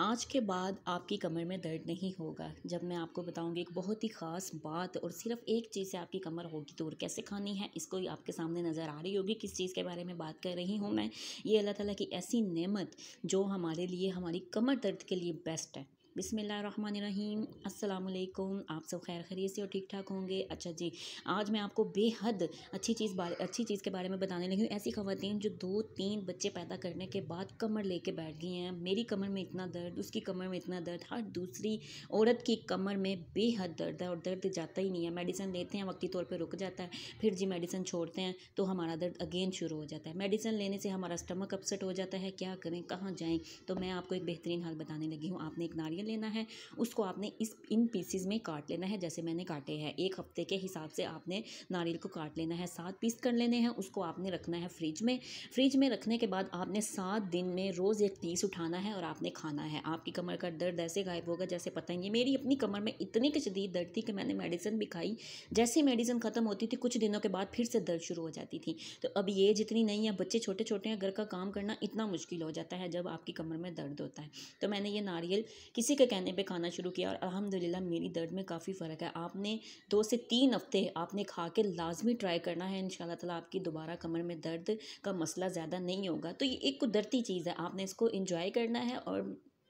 आज के बाद आपकी कमर में दर्द नहीं होगा जब मैं आपको बताऊंगी एक बहुत ही ख़ास बात और सिर्फ एक चीज़ से आपकी कमर होगी तो और कैसे खानी है इसको आपके सामने नज़र आ रही होगी किस चीज़ के बारे में बात कर रही हूँ मैं ये अल्लाह ताला की ऐसी नेमत जो हमारे लिए हमारी कमर दर्द के लिए बेस्ट है बिसमीम् अल्लाम आप सब खैर खरीद से और ठीक ठाक होंगे अच्छा जी आज मैं आपको बेहद अच्छी चीज़ बारे अच्छी चीज़ के बारे में बताने लगी हूँ ऐसी खातें जो दो तीन बच्चे पैदा करने के बाद कमर लेके बैठ गई हैं मेरी कमर में इतना दर्द उसकी कमर में इतना दर्द हर दूसरी औरत की कमर में बेहद दर्द है और दर्द जाता ही नहीं है मेडिसिन लेते हैं वक्ती तौर पर रुक जाता है फिर जी मेडिसिन छोड़ते हैं तो हमारा दर्द अगेन शुरू हो जाता है मेडिसिन लेने से हमारा स्टमक अपसेट हो जाता है क्या करें कहाँ जाएँ तो मैं आपको एक बेहतरीन हाल बताने लगी हूँ आपने एक नारियल करके लेना है उसको आपने इस इन पीसीज में काट लेना है जैसे मैंने काटे हैं एक हफ्ते के हिसाब से आपने नारियल को काट लेना है सात पीस कर लेने हैं उसको आपने रखना है फ्रिज में फ्रिज में रखने के बाद आपने सात दिन में रोज़ एक पीस उठाना है और आपने खाना है आपकी कमर का दर्द ऐसे गायब होगा जैसे पता नहीं मेरी अपनी कमर में इतनी शदीद दर्द थी कि मैंने मेडिसिन भी खाई जैसे मेडिसिन ख़त्म होती थी कुछ दिनों के बाद फिर से दर्द शुरू हो जाती थी तो अब ये जितनी नहीं है बच्चे छोटे छोटे हैं घर का काम करना इतना मुश्किल हो जाता है जब आपकी कमर में दर्द होता है तो मैंने ये नारियल किसी उसी के कहने पे खाना शुरू किया और अल्हम्दुलिल्लाह मेरी दर्द में काफ़ी फ़र्क है आपने दो से तीन हफ्ते आपने खा के लाजमी ट्राई करना है इन ताला आपकी दोबारा कमर में दर्द का मसला ज़्यादा नहीं होगा तो ये एक कुदरती चीज़ है आपने इसको इंजॉय करना है और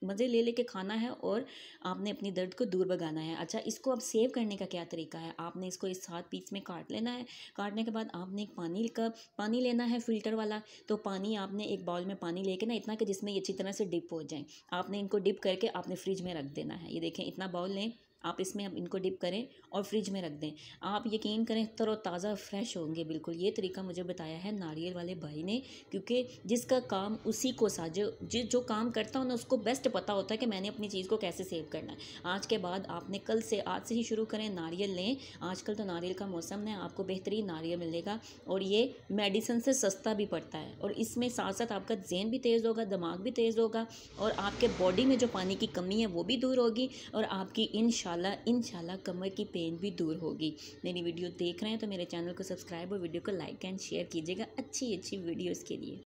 मज़े ले लेके खाना है और आपने अपनी दर्द को दूर भगाना है अच्छा इसको अब सेव करने का क्या तरीका है आपने इसको इस सात पीस में काट लेना है काटने के बाद आपने एक पानी का पानी लेना है फ़िल्टर वाला तो पानी आपने एक बाउल में पानी लेके ना इतना कि जिसमें ये अच्छी तरह से डिप हो जाए आपने इनको डिप करके आपने फ्रिज में रख देना है ये देखें इतना बाउल लें आप इसमें अब इनको डिप करें और फ्रिज में रख दें आप यकीन करें तरोताज़ा फ्रेश होंगे बिल्कुल ये तरीका मुझे बताया है नारियल वाले भाई ने क्योंकि जिसका काम उसी को सा जो जो काम करता हो ना उसको बेस्ट पता होता है कि मैंने अपनी चीज़ को कैसे सेव करना है आज के बाद आपने कल से आज से ही शुरू करें नारियल लें आजकल तो नारियल का मौसम है आपको बेहतरीन नारियल मिलेगा और ये मेडिसिन से सस्ता भी पड़ता है और इसमें साथ साथ आपका जेन भी तेज़ होगा दिमाग भी तेज़ होगा और आपके बॉडी में जो पानी की कमी है वो भी दूर होगी और आपकी इन इन कमर की पेन भी दूर होगी मेरी वीडियो देख रहे हैं तो मेरे चैनल को सब्सक्राइब और वीडियो को लाइक एंड शेयर कीजिएगा अच्छी अच्छी वीडियोज़ के लिए